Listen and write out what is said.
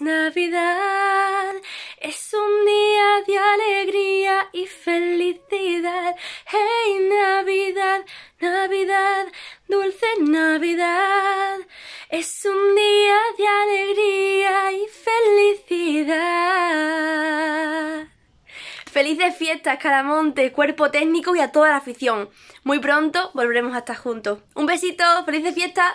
Navidad, es un día de alegría y felicidad. Hey Navidad, Navidad, dulce Navidad, es un día de alegría y felicidad. Felices fiestas, Calamonte, cuerpo técnico y a toda la afición. Muy pronto volveremos a estar juntos. Un besito, felices fiestas.